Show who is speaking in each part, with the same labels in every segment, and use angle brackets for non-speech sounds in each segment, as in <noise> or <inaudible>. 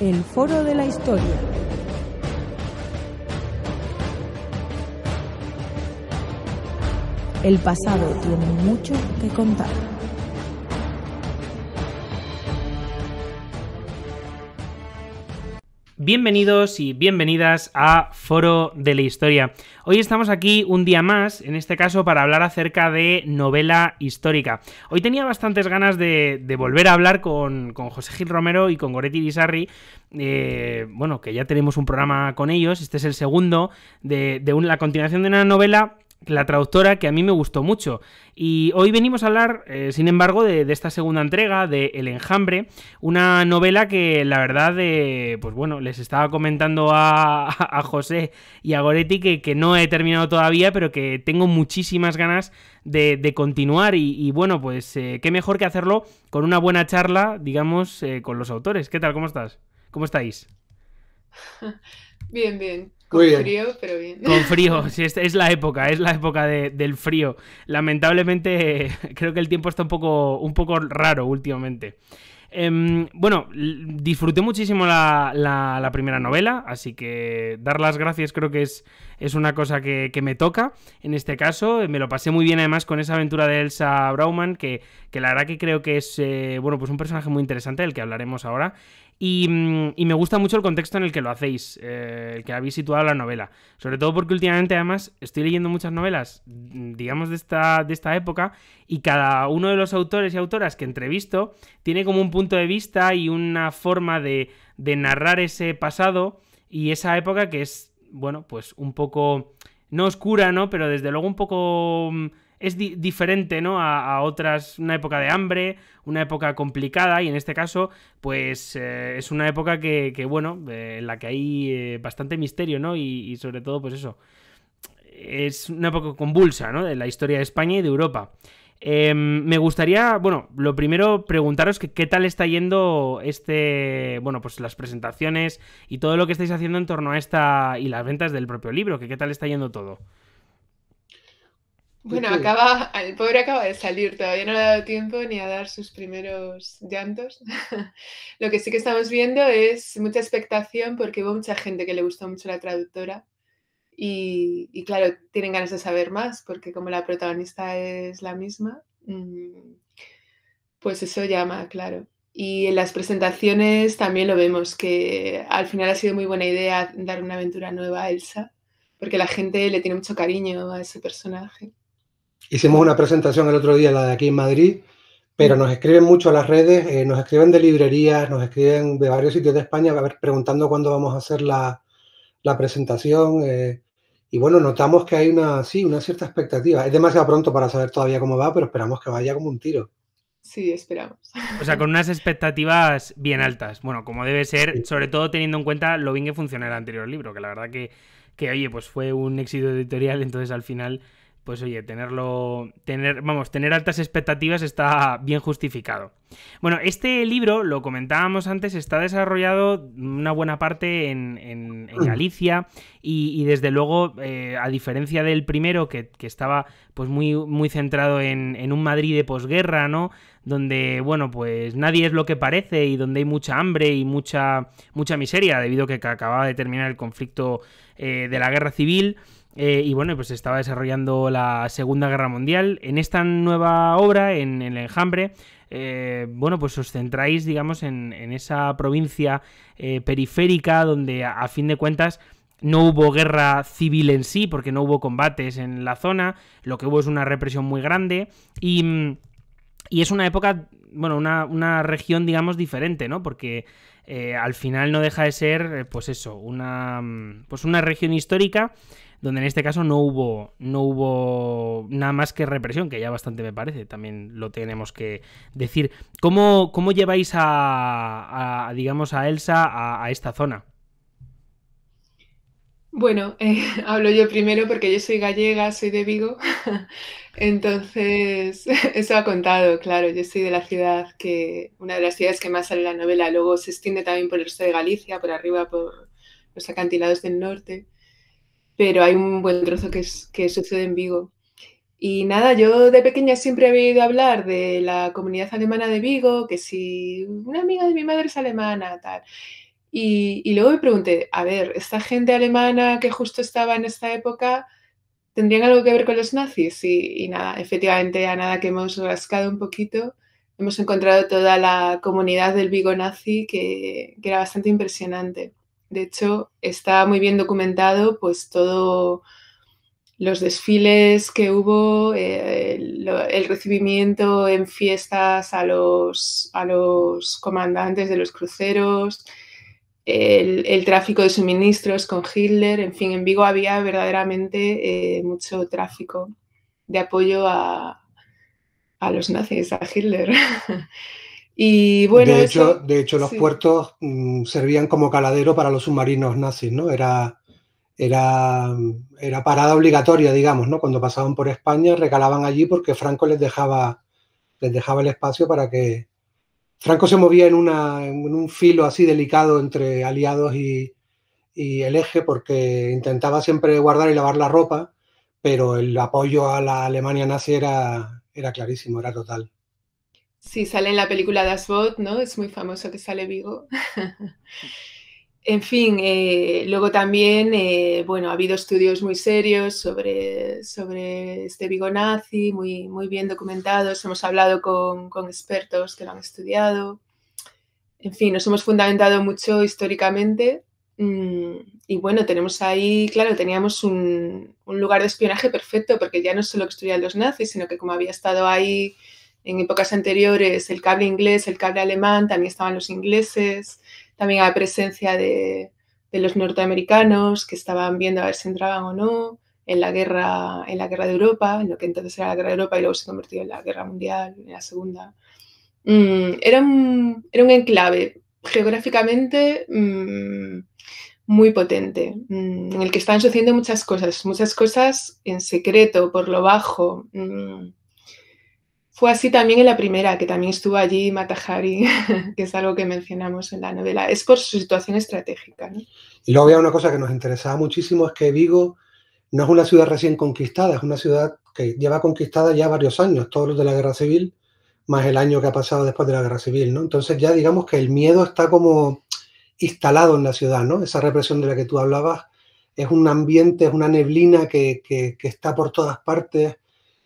Speaker 1: El Foro de la Historia. El pasado tiene mucho que contar.
Speaker 2: Bienvenidos y bienvenidas a Foro de la Historia. Hoy estamos aquí un día más, en este caso para hablar acerca de novela histórica. Hoy tenía bastantes ganas de, volver a hablar con, José Gil Romero y con Goretti Bizarri, eh, bueno, que ya tenemos un programa con ellos, este es el segundo, de, la continuación de una novela la traductora que a mí me gustó mucho. Y hoy venimos a hablar, eh, sin embargo, de, esta segunda entrega, de El Enjambre, una novela que la verdad, eh, pues bueno, les estaba comentando <laughs> a, José y a Goretti que, que, no he terminado todavía, pero que tengo muchísimas ganas de, continuar. Y, bueno, pues eh, qué mejor que hacerlo con una buena charla, digamos, con los autores. ¿Qué tal? ¿Cómo estás? ¿Cómo estáis?
Speaker 1: <laughs> Bien, bien. Con frío, pero bien. Con <laughs>
Speaker 2: frío, es, la época, es la época del frío. Lamentablemente, <laughs> creo que el tiempo está un poco, un poco raro últimamente. Em, bueno, disfruté muchísimo la, primera novela, así que dar las gracias creo que es, es una cosa que, me toca en este caso. Me lo pasé muy bien además con esa aventura de Elsa Brauman, que, que la verdad que creo que es eh, bueno, pues un personaje muy interesante del que hablaremos ahora. Mm, y, me gusta mucho el contexto en el que lo hacéis, eh, el que habéis situado la novela. Sobre todo porque últimamente, además, estoy leyendo muchas novelas, mm, digamos, de esta, de esta época, y cada uno de los autores y autoras que entrevisto tiene como un punto de vista y una forma de narrar ese pasado y esa época que es, bueno, pues un poco, no oscura, ¿no? Pero desde luego un poco mm, es diferente, ¿no? A, otras, una época de hambre, una época complicada, y en este caso, pues eh, es una época que, bueno, eh, en la que hay eh, bastante misterio, ¿no? Y, sobre todo, pues eso, es una época convulsa, ¿no? De la historia de España y de Europa. Em, me gustaría, bueno, lo primero preguntaros que qué tal está yendo este, bueno, pues las presentaciones y todo lo que estáis haciendo en torno a esta y las ventas del propio libro, que qué tal está yendo todo.
Speaker 1: Bueno, acaba, el pobre acaba de salir, todavía no le ha dado tiempo ni a dar sus primeros llantos. <laughs> Lo que sí que estamos viendo es mucha expectación porque hubo mucha gente que le gustó mucho la traductora y, y claro, tienen ganas de saber más porque como la protagonista es la misma, mm, pues eso llama, claro. Y en las presentaciones también lo vemos, que al final ha sido muy buena idea dar una aventura nueva a Elsa, porque la gente le tiene mucho cariño a ese personaje.
Speaker 3: Hicimos una presentación el otro día, la de aquí en Madrid, pero nos escriben mucho a las redes, eh, nos escriben de librerías, nos escriben de varios sitios de España preguntando cuándo vamos a hacer la, presentación. Eh, y bueno, notamos que hay una, una cierta expectativa. Es demasiado pronto para saber todavía cómo va, pero esperamos que vaya como un tiro.
Speaker 2: Sí, esperamos. O sea, con unas expectativas bien altas. Bueno, como debe ser, sobre todo teniendo en cuenta lo bien que funcionó el anterior libro, que la verdad que, que oye, pues fue un éxito editorial, entonces al final pues oye, tenerlo, tener, vamos, tener altas expectativas está bien justificado. Bueno, este libro, lo comentábamos antes, está desarrollado una buena parte en, <clears throat> Galicia y, desde luego, eh, a diferencia del primero, que, estaba pues muy, muy centrado en, un Madrid de posguerra, ¿no? Donde, bueno, pues nadie es lo que parece y donde hay mucha hambre y mucha, mucha miseria debido a que acababa de terminar el conflicto eh, de la guerra civil. Eh, y bueno, pues estaba desarrollando la Segunda Guerra Mundial. En esta nueva obra, en, el enjambre, eh, bueno, pues os centráis, digamos, en, esa provincia eh, periférica donde a, fin de cuentas no hubo guerra civil en sí, porque no hubo combates en la zona, lo que hubo es una represión muy grande y, y es una época, bueno, una, una región, digamos, diferente, ¿no? Porque eh, al final no deja de ser, eh, pues eso, una, mm, pues una región histórica donde en este caso no hubo, no hubo nada más que represión, que ya bastante me parece, también lo tenemos que decir. ¿Cómo, lleváis a, digamos, a Elsa a esta zona?
Speaker 1: Bueno, eh, <laughs> hablo yo primero porque yo soy gallega, soy de Vigo, <laughs> entonces <laughs> eso ha contado, claro, yo soy de la ciudad que, una de las ciudades que más sale la novela, luego se extiende también por el resto de Galicia, por arriba, por los acantilados del norte, pero hay un buen trozo que, sucede en Vigo. Y nada, yo de pequeña siempre he oído hablar de la comunidad alemana de Vigo, que si una amiga de mi madre es alemana, tal. Y, luego me pregunté, a ver, esta gente alemana que justo estaba en esta época, ¿tendrían algo que ver con los nazis? Y, nada, efectivamente, a nada que hemos rascado un poquito, hemos encontrado toda la comunidad del Vigo nazi que, era bastante impresionante. De hecho, está muy bien documentado pues todo los desfiles que hubo, eh, el, el, recibimiento en fiestas a los, a los comandantes de los cruceros, el, tráfico de suministros con Hitler, en fin, en Vigo había verdaderamente eh, mucho tráfico de apoyo a, los nazis, a Hitler. <laughs> y bueno, de hecho, de hecho los
Speaker 3: puertos mm, servían como caladero para los submarinos nazis, ¿no? Era, era, era parada obligatoria, digamos, ¿no? Cuando pasaban por España recalaban allí porque Franco les dejaba, les dejaba el espacio para que Franco se movía en, un filo así delicado entre aliados y, el eje porque intentaba siempre guardar y lavar la ropa, pero el apoyo a la Alemania nazi era, clarísimo, era total.
Speaker 1: Sí, sale en la película Das Boot, ¿no? Es muy famoso que sale Vigo. <laughs> En fin, eh, luego también, eh, bueno, ha habido estudios muy serios sobre, sobre este Vigo nazi, muy, muy bien documentados, hemos hablado con, con, expertos que lo han estudiado. En fin, nos hemos fundamentado mucho históricamente mm, y bueno, tenemos ahí, claro, teníamos un, un lugar de espionaje perfecto porque ya no solo estudiaban los nazis, sino que como había estado ahí en épocas anteriores el cable inglés, el cable alemán, también estaban los ingleses también la presencia de, los norteamericanos que estaban viendo a ver si entraban o no en la guerra, en la guerra de Europa, en lo que entonces era la guerra de Europa y luego se convirtió en la guerra mundial, en la segunda. Mm, era, un, era, un, enclave geográficamente mm, muy potente, mm, en el que estaban sucediendo muchas cosas, muchas cosas en secreto, por lo bajo. Fue así también en la primera, que también estuvo allí Matahari, <laughs> que es algo que mencionamos en la novela. Es por su situación estratégica.
Speaker 3: Y luego había una cosa que nos interesaba muchísimo, es que Vigo no es una ciudad recién conquistada, es una ciudad que lleva conquistada ya varios años, todos los de la guerra civil, más el año que ha pasado después de la guerra civil, ¿no? Entonces ya digamos que el miedo está como instalado en la ciudad, ¿no? Esa represión de la que tú hablabas es un ambiente, es una neblina que, que está por todas partes,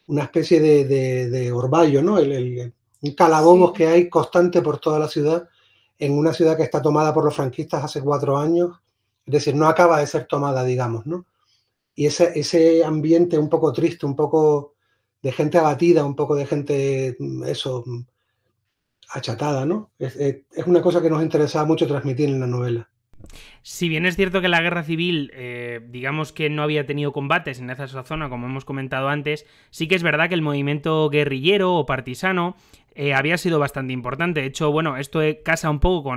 Speaker 3: una especie de, de, ¿no? El, un calabozo que hay constante por toda la ciudad, en una ciudad que está tomada por los franquistas hace cuatro años, es decir, no acaba de ser tomada, digamos, ¿no? Y ese, ese ambiente un poco triste, un poco de gente abatida, un poco de gente, mm, eso, mm, achatada, ¿no? Es, es una cosa que nos interesaba mucho transmitir en la novela.
Speaker 2: Si bien es cierto que la guerra civil, eh, digamos que no había tenido combates en esa zona, como hemos comentado antes, sí que es verdad que el movimiento guerrillero o partisano eh, había sido bastante importante. De hecho, bueno, esto eh, casa un poco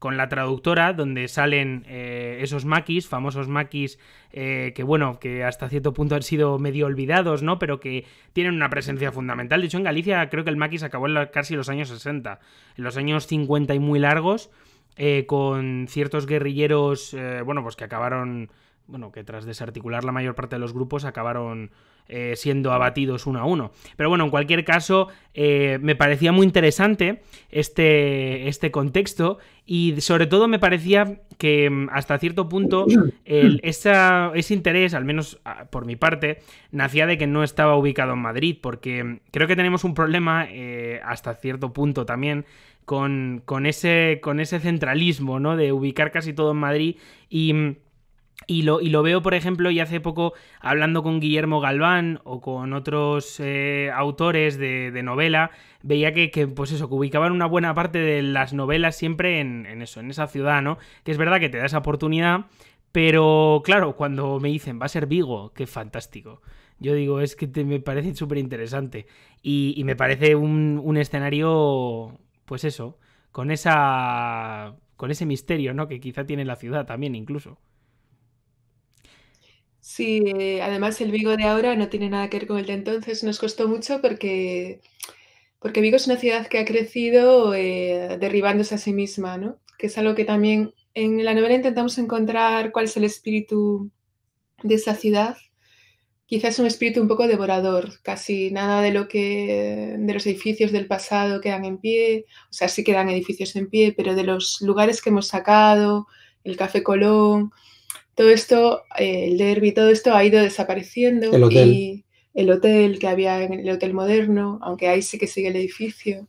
Speaker 2: con, la traductora, donde salen esos maquis, famosos maquis, que bueno, que hasta cierto punto han sido medio olvidados, ¿no? Pero que tienen una presencia fundamental. De hecho, en Galicia creo que el maquis acabó en casi los años 60, en los años 50 y muy largos. Eh, con ciertos guerrilleros, eh, bueno, pues que acabaron, bueno, que tras desarticular la mayor parte de los grupos acabaron eh, siendo abatidos uno a uno. Pero bueno, en cualquier caso, me parecía muy interesante este, este contexto y sobre todo me parecía que mm, hasta cierto punto ese interés, al menos ah, por mi parte, nacía de que no estaba ubicado en Madrid, porque mm, creo que tenemos un problema hasta cierto punto también con, ese, con ese centralismo, ¿no? De ubicar casi todo en Madrid y... Y lo, veo, por ejemplo, y hace poco hablando con Guillermo Galván o con otros eh, autores de, novela, veía que, pues eso, que ubicaban una buena parte de las novelas siempre en, eso, en esa ciudad, ¿no? Que es verdad que te da esa oportunidad, pero claro, cuando me dicen, va a ser Vigo, qué fantástico. Yo digo, es que me parece súper interesante. Y, me parece un, un escenario pues eso, con esa con ese misterio, ¿no? Que quizá tiene la ciudad también incluso.
Speaker 1: Sí, eh, además el Vigo de ahora no tiene nada que ver con el de entonces. Nos costó mucho porque, porque Vigo es una ciudad que ha crecido eh, derribándose a sí misma, ¿no? Que es algo que también en la novela intentamos encontrar cuál es el espíritu de esa ciudad quizás un espíritu un poco devorador, casi nada de lo que de los edificios del pasado quedan en pie, o sea, sí quedan edificios en pie, pero de los lugares que hemos sacado, el Café Colón, todo esto, eh, el derby, todo esto ha ido desapareciendo el hotel. el hotel que había en el hotel moderno, aunque ahí sí que sigue el edificio.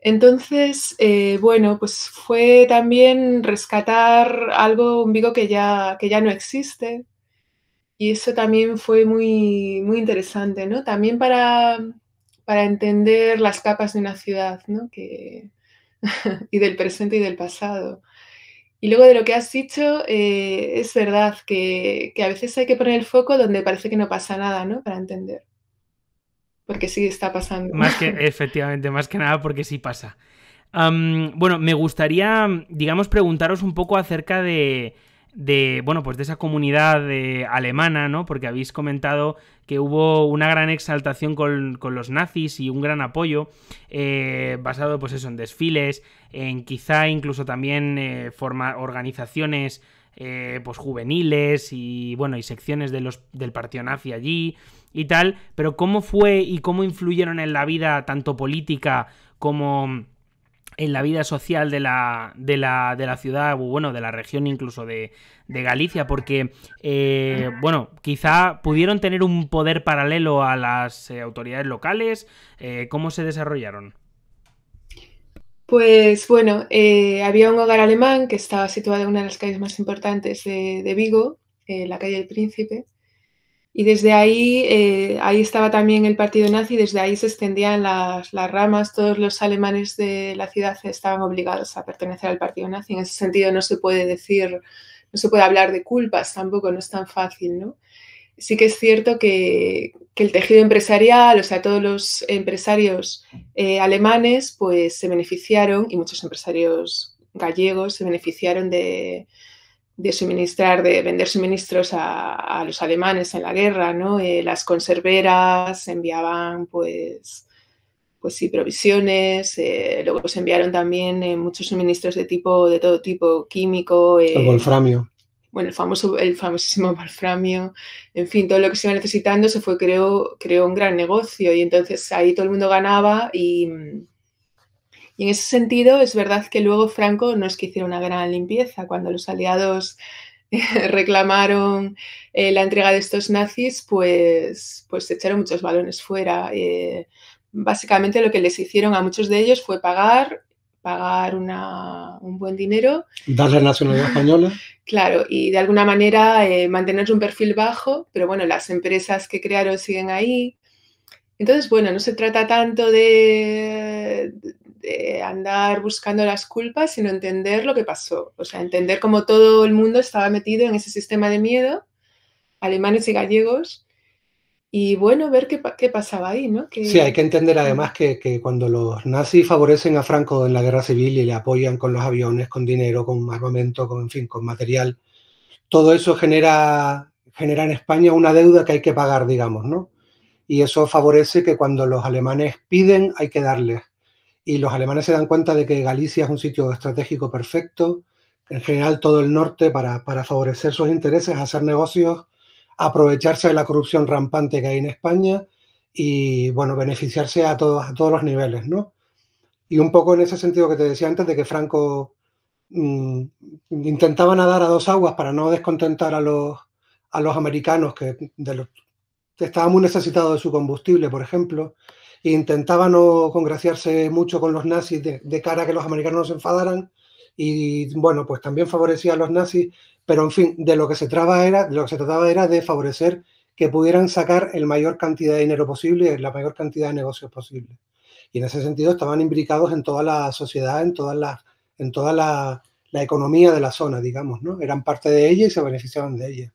Speaker 1: Entonces, eh, bueno, pues fue también rescatar algo, un Vigo que ya, que ya no existe, y eso también fue muy, muy interesante, ¿no? También para, para entender las capas de una ciudad, ¿no? Que, <laughs> y del presente y del pasado. Y luego de lo que has dicho, eh, es verdad que, a veces hay que poner el foco donde parece que no pasa nada, ¿no? Para entender. Porque sí está pasando. Más que, <laughs>
Speaker 2: efectivamente, más que nada porque sí pasa. bueno, me gustaría, digamos, preguntaros un poco acerca de, de, bueno, pues de esa comunidad eh, alemana, ¿no? Porque habéis comentado que hubo una gran exaltación con, los nazis y un gran apoyo eh, basado, pues eso, en desfiles, en quizá incluso también eh, organizaciones pues juveniles y, bueno, y secciones de los, del partido nazi allí y tal. Pero ¿cómo fue y cómo influyeron en la vida tanto política como en la vida social de la, de la, ciudad, bueno, de la región incluso de, Galicia, porque, eh, bueno, quizá pudieron tener un poder paralelo a las eh, autoridades locales. Eh, ¿Cómo se desarrollaron?
Speaker 1: Pues bueno, había un hogar alemán que estaba situado en una de las calles más importantes de, de Vigo, la calle del Príncipe, y desde ahí, eh, ahí estaba también el partido nazi, desde ahí se extendían las, ramas, todos los alemanes de la ciudad estaban obligados a pertenecer al partido nazi. En ese sentido no se puede decir, no se puede hablar de culpas tampoco, no es tan fácil, ¿no? Sí que es cierto que, que el tejido empresarial, o sea, todos los empresarios eh, alemanes, pues se beneficiaron, y muchos empresarios gallegos se beneficiaron de, de suministrar, de vender suministros a, los alemanes en la guerra, ¿no? Eh, las conserveras enviaban, pues, pues sí, provisiones, eh, luego se enviaron también eh, muchos suministros de tipo, de todo tipo, químico. el wolframio. Bueno, el famoso, el famosísimo wolframio. En fin, todo lo que se iba necesitando se fue, creo, creó un gran negocio y entonces ahí todo el mundo ganaba y y en ese sentido, es verdad que luego Franco no es que hiciera una gran limpieza. Cuando los aliados eh, <laughs> reclamaron eh, la entrega de estos nazis, pues, pues echaron muchos balones fuera. Eh, básicamente lo que les hicieron a muchos de ellos fue pagar pagar una, un buen dinero.
Speaker 3: Darle nacionalidad <laughs> española.
Speaker 1: Claro, y de alguna manera eh, mantener un perfil bajo, pero bueno, las empresas que crearon siguen ahí. Entonces, bueno, no se trata tanto de, andar buscando las culpas, sino entender lo que pasó. O sea, entender cómo todo el mundo estaba metido en ese sistema de miedo, alemanes y gallegos, y bueno, ver qué, qué pasaba ahí, ¿no? Que... Sí, hay que
Speaker 3: entender además que, cuando los nazis favorecen a Franco en la guerra civil y le apoyan con los aviones, con dinero, con armamento, con, en fin, con material, todo eso genera, genera en España una deuda que hay que pagar, digamos, ¿no? Y eso favorece que cuando los alemanes piden hay que darles y los alemanes se dan cuenta de que Galicia es un sitio estratégico perfecto, en general todo el norte, para, favorecer sus intereses, hacer negocios, aprovecharse de la corrupción rampante que hay en España y, bueno, beneficiarse a todos, a todos los niveles, ¿no? Y un poco en ese sentido que te decía antes de que Franco mm, intentaba nadar a dos aguas para no descontentar a los, a los americanos que de los, estaban muy necesitados de su combustible, por ejemplo, intentaba no congraciarse mucho con los nazis de, cara a que los americanos no se enfadaran y bueno, pues también favorecía a los nazis, pero en fin, de lo que se trataba era, de lo que se trataba era de favorecer que pudieran sacar el mayor cantidad de dinero posible y la mayor cantidad de negocios posible. Y en ese sentido estaban imbricados en toda la sociedad, en toda la, en toda la economía de la zona, digamos, ¿no? Eran parte de ella y se beneficiaban de ella.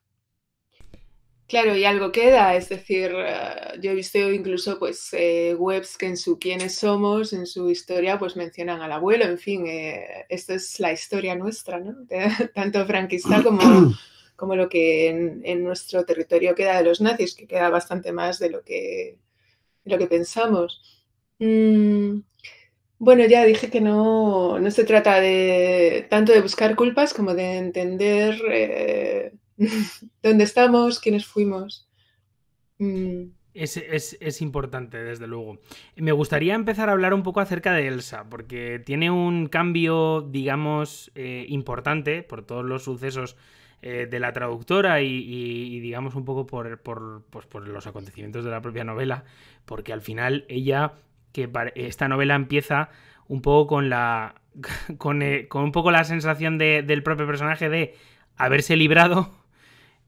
Speaker 1: Claro, y algo queda, es decir, eh, yo he visto incluso pues eh, webs que en su quiénes somos, en su historia, pues mencionan al abuelo, en fin, eh, esta es la historia nuestra, <laughs> tanto franquista como, <clears throat> como lo que en, nuestro territorio queda de los nazis, que queda bastante más de lo que, lo que pensamos. Mm, bueno, ya dije que no, no se trata de tanto de buscar culpas como de entender... <laughs> dónde estamos, quiénes fuimos. Mm.
Speaker 2: Es, importante, desde luego. Me gustaría empezar a hablar un poco acerca de Elsa, porque tiene un cambio, digamos, eh, importante por todos los sucesos eh, de la traductora y, digamos, un poco por, pues, por, los acontecimientos de la propia novela, porque al final ella, que esta novela empieza un poco con la... <laughs> Eh, con, un poco la sensación del propio personaje de haberse librado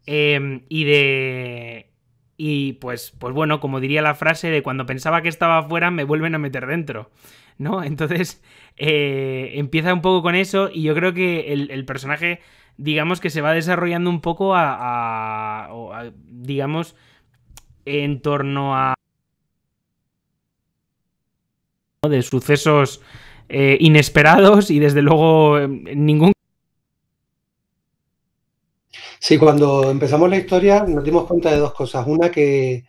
Speaker 2: Em, y de. Y pues, pues bueno, como diría la frase de cuando pensaba que estaba afuera, me vuelven a meter dentro. ¿No? <laughs> Entonces, eh, empieza un poco con eso. Y yo creo que el, personaje, digamos que se va desarrollando un poco a. digamos. En torno a. De sucesos eh, inesperados y desde luego
Speaker 3: em, ningún Sí, cuando empezamos la historia nos dimos cuenta de dos cosas. Una que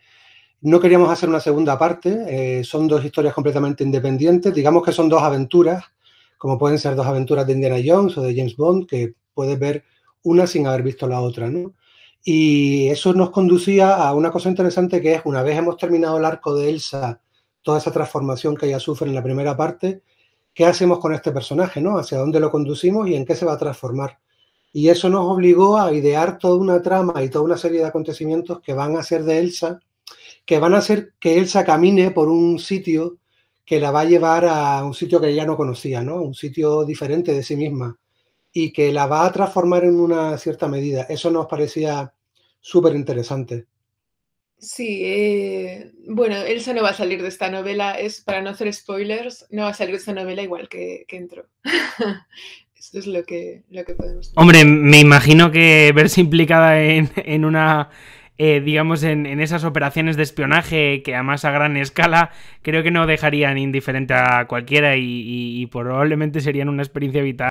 Speaker 3: no queríamos hacer una segunda parte, eh, son dos historias completamente independientes, digamos que son dos aventuras, como pueden ser dos aventuras de Indiana Jones o de James Bond, que puedes ver una sin haber visto la otra, Y eso nos conducía a una cosa interesante que es, una vez hemos terminado el arco de Elsa, toda esa transformación que ella sufre en la primera parte, ¿qué hacemos con este personaje? ¿no? ¿Hacia dónde lo conducimos y en qué se va a transformar? Y eso nos obligó a idear toda una trama y toda una serie de acontecimientos que van a ser de Elsa, que van a hacer que Elsa camine por un sitio que la va a llevar a un sitio que ella no conocía, ¿no? Un sitio diferente de sí misma y que la va a transformar en una cierta medida. Eso nos parecía súper interesante.
Speaker 1: Sí, eh, bueno, Elsa no va a salir de esta novela, es para no hacer spoilers, no va a salir de esta novela igual que, que entró. <laughs> Esto es lo que, podemos
Speaker 2: Hombre, me imagino que verse implicada en, una. Eh, digamos, en, esas operaciones de espionaje que además a gran escala creo que no dejarían indiferente a cualquiera y, y probablemente serían una experiencia vital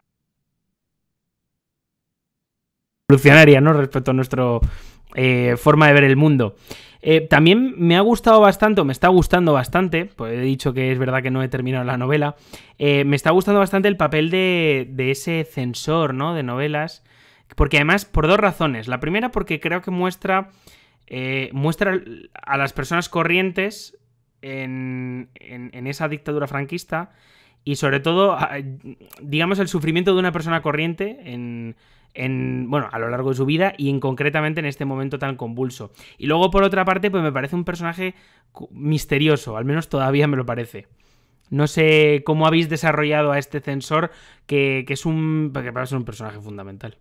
Speaker 2: revolucionaria, ¿no? Respecto a nuestro eh, forma de ver el mundo. Eh, también me ha gustado bastante, me está gustando bastante, pues he dicho que es verdad que no he terminado la novela, eh, me está gustando bastante el papel de, ese censor, ¿no? De novelas. Porque además, por dos razones. La primera, porque creo que muestra, muestra a las personas corrientes en, esa dictadura franquista y sobre todo, digamos, el sufrimiento de una persona corriente en, bueno, a lo largo de su vida y en concretamente en este momento tan convulso. Y luego, por otra parte, pues me parece un personaje misterioso, al menos todavía me lo parece. No sé cómo habéis desarrollado a este censor, que, es un. que un personaje fundamental.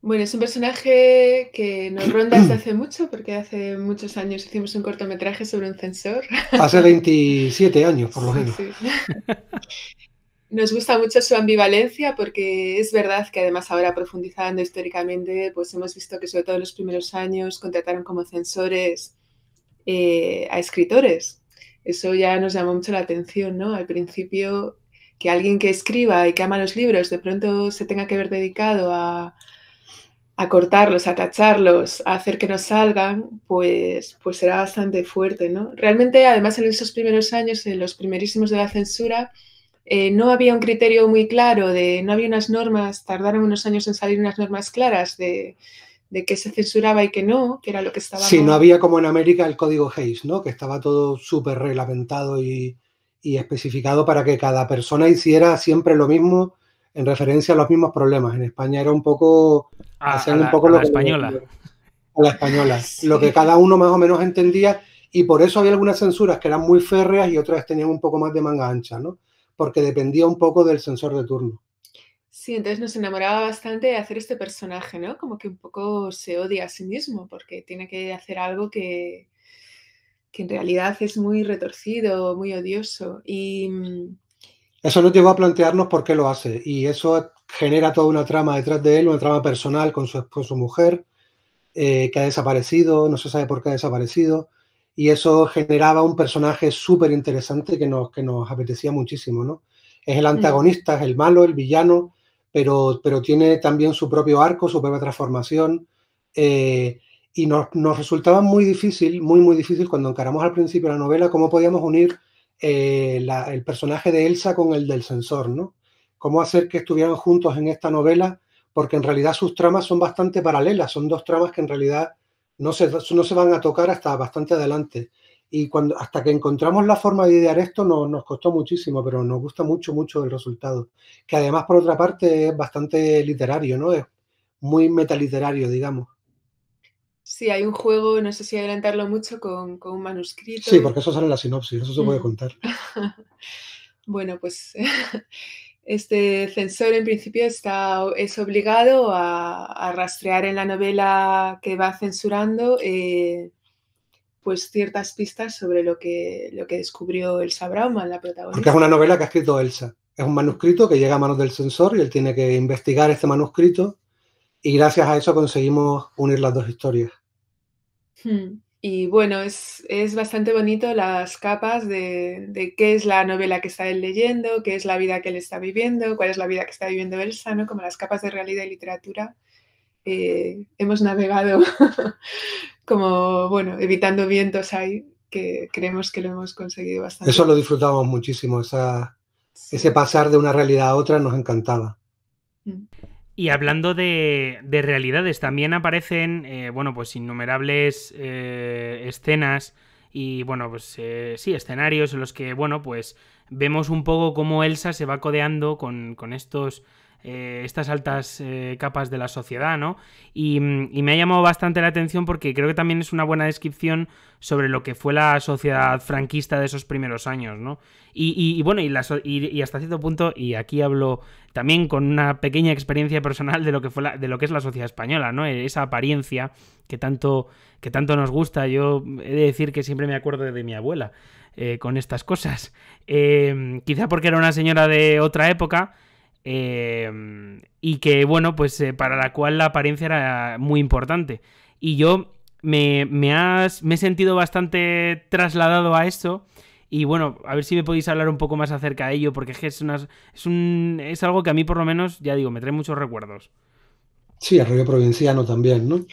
Speaker 1: Bueno, es un personaje que nos ronda desde hace mucho, porque hace muchos años hicimos un cortometraje sobre un censor. Hace
Speaker 3: 27 años, por lo menos.
Speaker 1: <laughs> Nos gusta mucho su ambivalencia porque es verdad que además ahora profundizando históricamente, pues hemos visto que sobre todo en los primeros años contrataron como censores eh, a escritores. Eso ya nos llamó mucho la atención, ¿no? Al principio que alguien que escriba y que ama los libros de pronto se tenga que ver dedicado a, cortarlos, a tacharlos, a hacer que no salgan, pues, pues será bastante fuerte, ¿no? Realmente, además, en esos primeros años, en los primerísimos de la censura, eh, no había un criterio muy claro, de, no había unas normas, tardaron unos años en salir unas normas claras de, de qué se censuraba y qué no, que era lo que estaba. Sí, no había
Speaker 3: como en América el código Hayes, ¿no? que estaba todo súper reglamentado y, especificado para que cada persona hiciera siempre lo mismo en referencia a los mismos problemas. En España era un poco. A, un poco la española.
Speaker 2: a
Speaker 3: la española. <laughs> Lo que cada uno más o menos entendía. Y por eso había algunas censuras que eran muy férreas y otras tenían un poco más de manga ancha, ¿no? porque dependía un poco del sensor de turno.
Speaker 1: Sí, entonces nos enamoraba bastante de hacer este personaje, ¿no? Como que un poco se odia a sí mismo porque tiene que hacer algo que,
Speaker 3: en realidad
Speaker 1: es muy retorcido, muy odioso. Y... Mm,
Speaker 3: eso nos llevó a plantearnos por qué lo hace y eso genera toda una trama detrás de él, una trama personal con su, su mujer, eh, que ha desaparecido, no se sabe por qué ha desaparecido y eso generaba un personaje súper interesante que nos, que nos apetecía muchísimo, ¿no? Es el mm. antagonista, es el malo, el villano, pero, pero tiene también su propio arco, su propia transformación, eh, y nos, resultaba muy difícil, muy, muy difícil cuando encaramos al principio la novela, cómo podíamos unir eh, el personaje de Elsa con el del sensor, ¿no? Cómo hacer que estuvieran juntos en esta novela, porque en realidad sus tramas son bastante paralelas, son dos tramas que en realidad no se, no se van a tocar hasta bastante adelante. Y cuando, hasta que encontramos la forma de idear esto no, nos costó muchísimo, pero nos gusta mucho, mucho el resultado. Que además, por otra parte, es bastante literario, ¿no? Es muy metaliterario, digamos.
Speaker 1: Sí, hay un juego, no sé si adelantarlo mucho, con, con un manuscrito. Sí, porque
Speaker 3: eso sale en la sinopsis, eso se puede contar.
Speaker 1: <laughs> bueno, pues <laughs> este censor en principio está, es obligado a, rastrear en la novela que va censurando eh, pues ciertas pistas sobre lo que, lo que descubrió Elsa Brauman, la protagonista. Porque es
Speaker 3: una novela que ha escrito Elsa. Es un manuscrito que llega a manos del censor y él tiene que investigar este manuscrito y gracias a eso conseguimos unir las dos historias.
Speaker 1: Hmm. Y bueno, es, bastante bonito las capas de, qué es la novela que está él leyendo, qué es la vida que él está viviendo, cuál es la vida que está viviendo Elsa, ¿no? Como las capas de realidad y literatura. Eh, hemos navegado <laughs> como, bueno, evitando vientos ahí, que creemos que lo hemos conseguido bastante.
Speaker 3: Eso lo disfrutamos muchísimo, ese pasar de una realidad a otra nos encantaba.
Speaker 2: Mm. Y hablando de, de realidades, también aparecen, eh, bueno, pues innumerables eh, escenas y, bueno, pues eh, sí, escenarios en los que, bueno, pues vemos un poco cómo Elsa se va codeando con, con estos eh, estas altas eh, capas de la sociedad, ¿no? Mm, y, me ha llamado bastante la atención porque creo que también es una buena descripción sobre lo que fue la sociedad franquista de esos primeros años, ¿no? Y, bueno, y, hasta cierto punto, y aquí hablo también con una pequeña experiencia personal de lo que fue de lo que es la sociedad española, ¿no? E-, esa apariencia que tanto, que tanto nos gusta. Yo he de decir que siempre me acuerdo de mi abuela eh, con estas cosas. quizá porque era una señora de otra época Em, y que, bueno, pues eh, para la cual la apariencia era muy importante. Y yo me, me, has, me he sentido bastante trasladado a esto. Y bueno, a ver si me podéis hablar un poco más acerca de ello, porque es, es, un, es algo que a mí por lo menos, ya digo, me trae muchos recuerdos.
Speaker 3: Sí, Arroyo provinciano también, ¿no?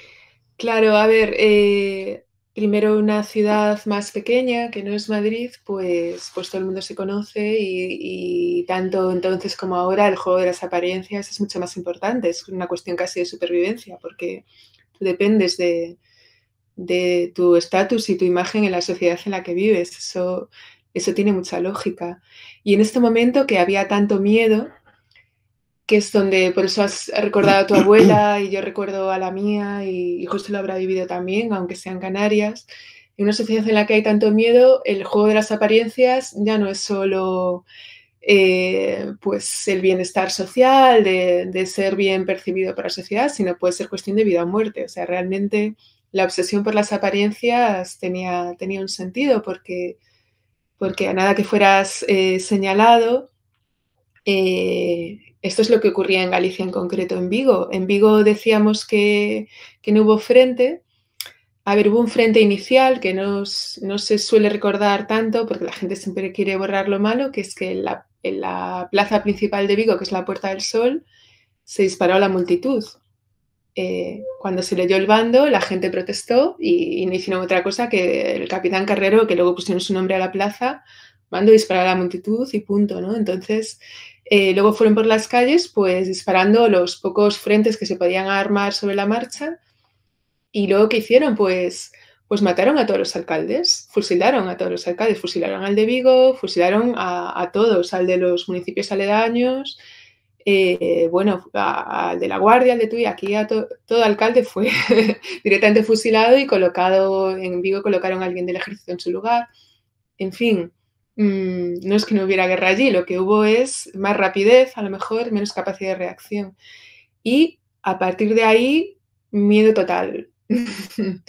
Speaker 1: Claro, a ver, eh, primero una ciudad más pequeña que no es Madrid, pues, pues todo el mundo se conoce y, tanto entonces como ahora el juego de las apariencias es mucho más importante, es una cuestión casi de supervivencia porque tú dependes de, tu estatus y tu imagen en la sociedad en la que vives, eso, eso tiene mucha lógica. Y en este momento que había tanto miedo, que es donde por eso has recordado a tu abuela y yo recuerdo a la mía y, justo lo habrá vivido también, aunque sean Canarias. En una sociedad en la que hay tanto miedo, el juego de las apariencias ya no es solo eh, pues el bienestar social, de, ser bien percibido por la sociedad, sino puede ser cuestión de vida o muerte. O sea, realmente la obsesión por las apariencias tenía, tenía un sentido porque, porque a nada que fueras eh, señalado, eh, esto es lo que ocurría en Galicia en concreto, en Vigo. En Vigo decíamos que, no hubo frente. A ver, hubo un frente inicial que no, se suele recordar tanto porque la gente siempre quiere borrar lo malo, que es que en la, plaza principal de Vigo, que es la Puerta del Sol, se disparó la multitud. Eh, cuando se leyó el bando, la gente protestó y, y, no otra cosa que el capitán Carrero, que luego pusieron su nombre a la plaza, mando disparar a la multitud y punto, ¿no? Entonces, eh, luego fueron por las calles, pues disparando los pocos frentes que se podían armar sobre la marcha. Y luego, ¿qué hicieron? Pues, pues mataron a todos los alcaldes, fusilaron a todos los alcaldes, fusilaron al de Vigo, fusilaron a, todos, al de los municipios aledaños, eh, bueno, al de La Guardia, al de Tui, aquí a todo alcalde fue <laughs> directamente fusilado y colocado, en Vigo colocaron a alguien del ejército en su lugar. En fin, Mm, no es que no hubiera guerra allí, lo que hubo es más rapidez, a lo mejor menos capacidad de reacción. Y a partir de ahí, miedo total. <laughs>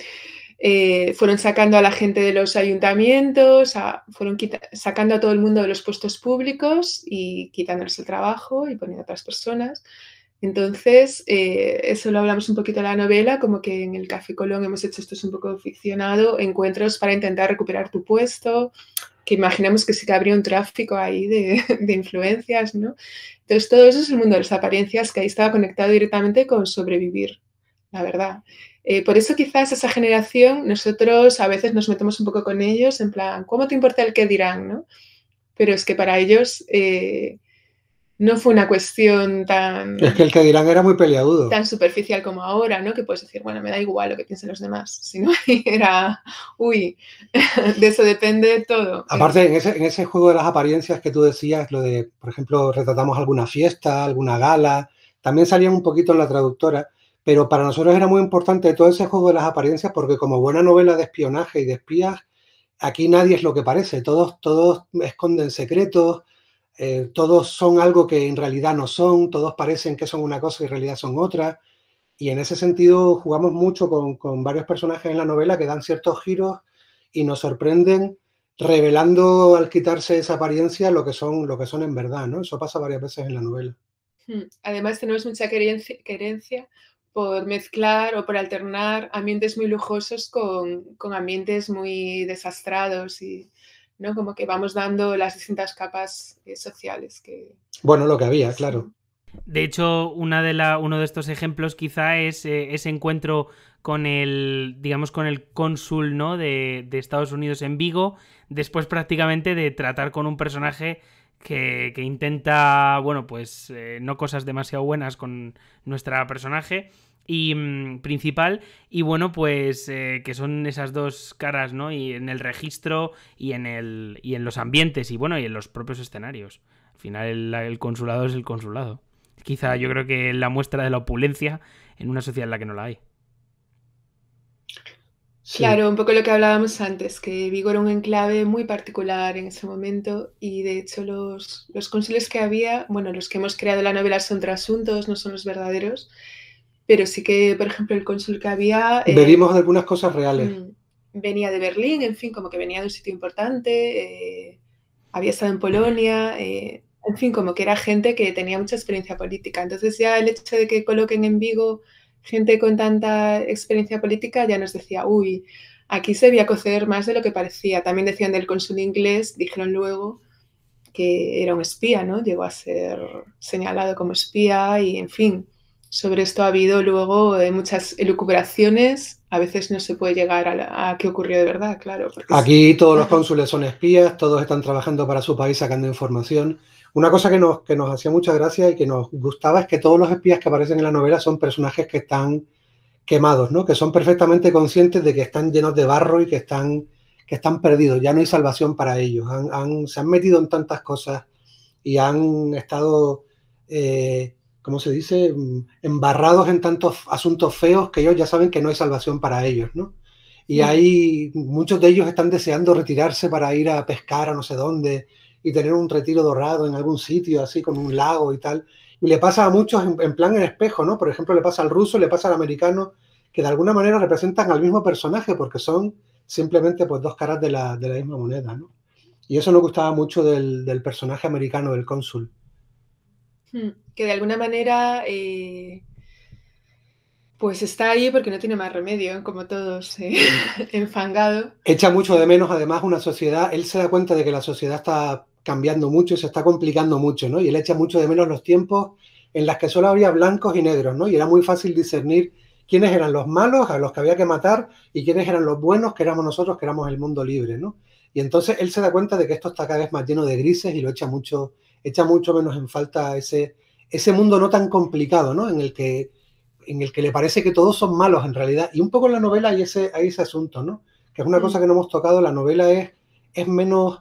Speaker 1: Eh, fueron sacando a la gente de los ayuntamientos, fueron sacando a todo el mundo de los puestos públicos y quitándoles el trabajo y poniendo a otras personas. Entonces, eh, eso lo hablamos un poquito en la novela, como que en el Café Colón hemos hecho esto es un poco ficcionado, encuentros para intentar recuperar tu puesto, que imaginamos que sí que habría un tráfico ahí <laughs> de, influencias, ¿no? Entonces todo eso es el mundo de las apariencias que ahí estaba conectado directamente con sobrevivir, la verdad. Eh, por eso quizás esa generación, nosotros a veces nos metemos un poco con ellos, en plan, ¿cómo te importa el qué dirán? ¿no? Pero es que para ellos eh, no fue una cuestión tan... Es que
Speaker 3: el que dirán era muy peleagudo. Tan
Speaker 1: superficial como ahora, ¿no? Que puedes decir, bueno, me da igual lo que piensen los demás, <laughs> no, era, uy, <laughs> de eso depende todo.
Speaker 3: Aparte, en ese, juego de las apariencias que tú decías, lo de, por ejemplo, retratamos alguna fiesta, alguna gala, también salían un poquito en la traductora, pero para nosotros era muy importante todo ese juego de las apariencias porque como buena novela de espionaje y de espías, aquí nadie es lo que parece, todos, todos esconden secretos, eh, todos son algo que en realidad no son, todos parecen que son una cosa y en realidad son otra. Y en ese sentido jugamos mucho con, varios personajes en la novela que dan ciertos giros y nos sorprenden revelando al quitarse esa apariencia lo que son, lo que son en verdad, ¿no? Eso pasa varias veces en la novela.
Speaker 1: Hmm. Además tenemos mucha querencia por mezclar o por alternar ambientes muy lujosos con, con ambientes muy desastrados y, ¿no? Como que vamos dando las distintas capas eh, sociales que...
Speaker 3: Bueno, lo que había, claro.
Speaker 2: De hecho, una de la, uno de estos ejemplos quizá es eh, ese encuentro con el, digamos, con el cónsul ¿no? de, de, Estados Unidos en Vigo, después prácticamente de tratar con un personaje que, que intenta, bueno, pues eh, no cosas demasiado buenas con nuestra personaje, y mm, principal y bueno pues eh, que son esas dos caras no y en el registro y en el en los ambientes y bueno y en los propios escenarios al final el, consulado es el consulado quizá yo creo que la muestra de la opulencia en una sociedad en la que no la hay Claro,
Speaker 1: un poco lo que hablábamos antes, que Vigo era un enclave muy particular en ese momento y de hecho los, los que había, bueno, los que hemos creado la novela son trasuntos, no son los verdaderos, pero sí que, por ejemplo, el cónsul que había... Eh, de
Speaker 3: algunas cosas reales. Mm,
Speaker 1: venía de Berlín, en fin, como que venía de un sitio importante, eh, había estado en Polonia, eh, en fin, como que era gente que tenía mucha experiencia política. Entonces ya el hecho de que coloquen en Vigo gente con tanta experiencia política ya nos decía, uy, aquí se veía cocer más de lo que parecía. También decían del cónsul inglés, dijeron luego que era un espía, ¿no? Llegó a ser señalado como espía y, en fin, sobre esto ha habido luego eh, muchas elucubraciones. A veces no se puede llegar a, la, a qué ocurrió de verdad, claro.
Speaker 3: Aquí todos los cónsules son espías, todos están trabajando para su país sacando información. Una cosa que nos, que nos hacía mucha gracia y que nos gustaba es que todos los espías que aparecen en la novela son personajes que están quemados, ¿no? Que son perfectamente conscientes de que están llenos de barro y que están, que están perdidos. Ya no hay salvación para ellos. se han metido en tantas cosas y han estado eh, ¿cómo se dice?, mm, embarrados en tantos asuntos feos que ellos ya saben que no hay salvación para ellos, ¿no? Y mm. ahí muchos de ellos están deseando retirarse para ir a pescar a no sé dónde y tener un retiro dorado en algún sitio, así con un lago y tal. Y le pasa a muchos en, plan en espejo, ¿no? Por ejemplo, le pasa al ruso, le pasa al americano, que de alguna manera representan al mismo personaje porque son simplemente pues, dos caras de la, misma moneda, ¿no? Y eso no gustaba mucho del personaje americano, del cónsul.
Speaker 1: Mm. que de alguna manera eh, pues está ahí porque no tiene más remedio, como todos, eh, <laughs> enfangado.
Speaker 3: Echa mucho de menos además una sociedad, él se da cuenta de que la sociedad está cambiando mucho y se está complicando mucho, ¿no? Y él echa mucho de menos los tiempos en las que solo había blancos y negros, ¿no? Y era muy fácil discernir quiénes eran los malos, a los que había que matar, y quiénes eran los buenos, que éramos nosotros, que éramos el mundo libre, ¿no? Y entonces él se da cuenta de que esto está cada vez más lleno de grises y lo echa mucho, echa mucho menos en falta ese, ese mundo no tan complicado, ¿no? En el que en el que le parece que todos son malos en realidad. Y un poco en la novela hay ese, hay ese asunto, Que es una mm. cosa que no hemos tocado. La novela es, es menos,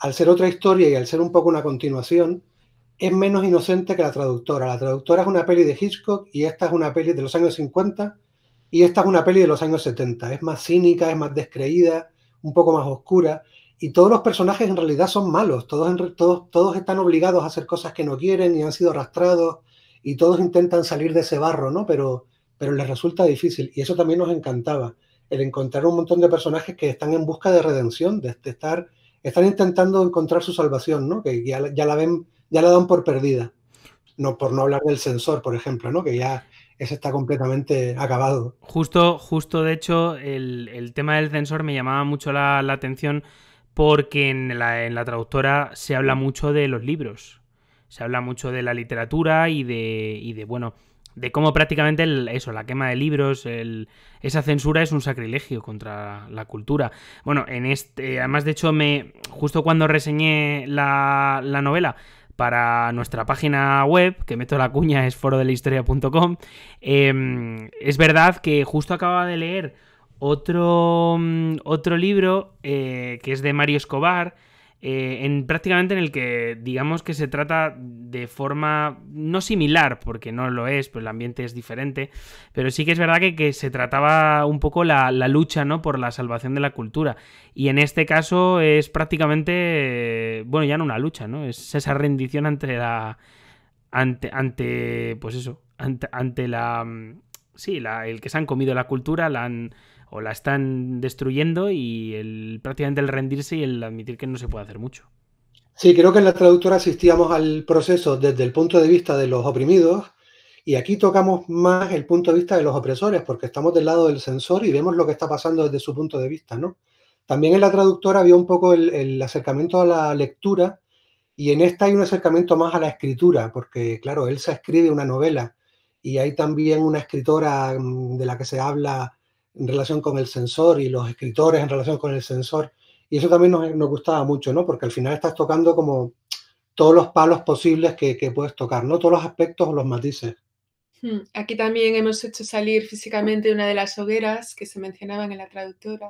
Speaker 3: al ser otra historia y al ser un poco una continuación, es menos inocente que la traductora. La traductora es una peli de Hitchcock y esta es una peli de los años 50 y esta es una peli de los años 70. Es más cínica, es más descreída, un poco más oscura y todos los personajes en realidad son malos, todos, todos, todos están obligados a hacer cosas que no quieren y han sido arrastrados y todos intentan salir de ese barro, ¿no? Pero, pero les resulta difícil y eso también nos encantaba, el encontrar un montón de personajes que están en busca de redención, de, estar, están intentando encontrar su salvación, ¿no? Que ya, la ven, ya la dan por perdida. No, por no hablar del sensor, por ejemplo, ¿no? Que ya ese está completamente acabado.
Speaker 2: Justo, justo de hecho, el, tema del sensor me llamaba mucho la, la atención porque en la, traductora se habla mucho de los libros, se habla mucho de la literatura y de, y de bueno, de cómo prácticamente eso, la quema de libros, esa censura es un sacrilegio contra la cultura. Bueno, en este, además de hecho, me justo cuando reseñé la, novela para nuestra página web, que meto la cuña, es forodelhistoria.com, em, es verdad que justo acababa de leer otro, mm, otro libro eh, que es de Mario Escobar, eh, en, prácticamente en el que digamos que se trata de forma no similar, porque no lo es, pues el ambiente es diferente, pero sí que es verdad que, se trataba un poco la, lucha ¿no? por la salvación de la cultura. Y en este caso es prácticamente, bueno, ya no una lucha, ¿no? Es esa rendición ante la... ante, ante pues eso, ante, ante la... Mm, sí, la, el que se han comido la cultura, la han o la están destruyendo y el, prácticamente el rendirse y el admitir
Speaker 3: que no se puede hacer mucho. Sí, creo que en la traductora asistíamos al proceso desde el punto de vista de los oprimidos y aquí tocamos más el punto de vista de los opresores porque estamos del lado del censor y vemos lo que está pasando desde su punto de vista, ¿no? También en la traductora había un poco el, el acercamiento a la lectura y en esta hay un acercamiento más a la escritura porque, claro, Elsa escribe una novela y hay también una escritora mm, de la que se habla en relación con el sensor y los escritores en relación con el sensor. Y eso también nos, gustaba mucho, ¿no? Porque al final estás tocando como todos los palos posibles que, puedes tocar, ¿no? Todos los aspectos o los matices.
Speaker 1: Hmm. Aquí también hemos hecho salir físicamente una de las hogueras que se mencionaban en la traductora,